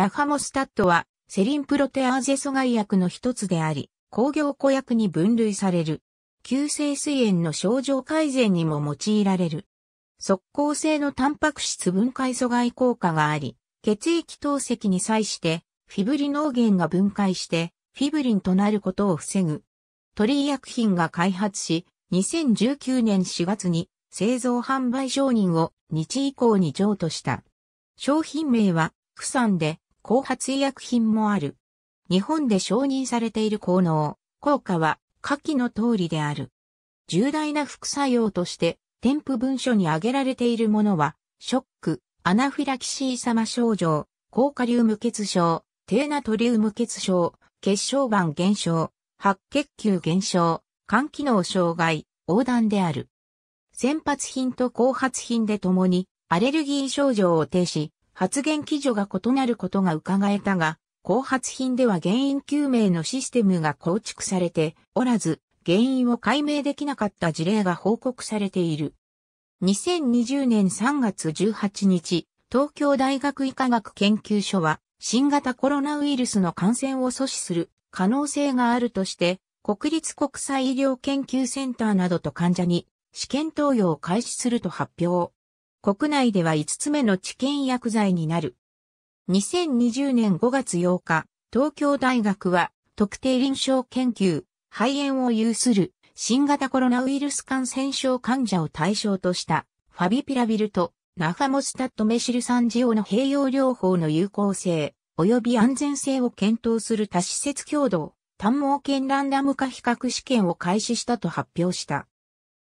ラファモスタットは、セリンプロテアーゼ阻害薬の一つであり、工業固薬に分類される。急性水炎の症状改善にも用いられる。即効性のタンパク質分解阻害効果があり、血液透析に際して、フィブリノーゲンが分解して、フィブリンとなることを防ぐ。鳥医薬品が開発し、2019年4月に製造販売承認を日以降に譲渡した。商品名は、クサンで、後発医薬品もある。日本で承認されている効能、効果は下記の通りである。重大な副作用として、添付文書に挙げられているものは、ショック、アナフィラキシー様症状、高カリウム血症、低ナトリウム血症、血小板減少、白血球減少、肝機能障害、横断である。先発品と後発品で共にアレルギー症状を呈し、発言基準が異なることが伺えたが、後発品では原因究明のシステムが構築されておらず、原因を解明できなかった事例が報告されている。2020年3月18日、東京大学医科学研究所は、新型コロナウイルスの感染を阻止する可能性があるとして、国立国際医療研究センターなどと患者に試験投与を開始すると発表。国内では5つ目の治験薬剤になる。2020年5月8日、東京大学は特定臨床研究、肺炎を有する新型コロナウイルス感染症患者を対象としたファビピラビルとナファモスタットメシル酸ジオの併用療法の有効性及び安全性を検討する多施設共同、単毛検ランダム化比較試験を開始したと発表した。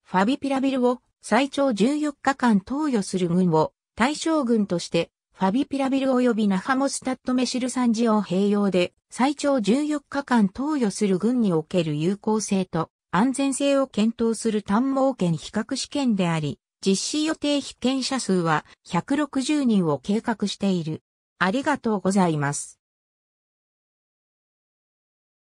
ファビピラビルを最長14日間投与する軍を対象軍として、ファビピラビル及びナハモスタットメシル酸ジオ併用で最長14日間投与する軍における有効性と安全性を検討する単毛権比較試験であり、実施予定被験者数は160人を計画している。ありがとうございます。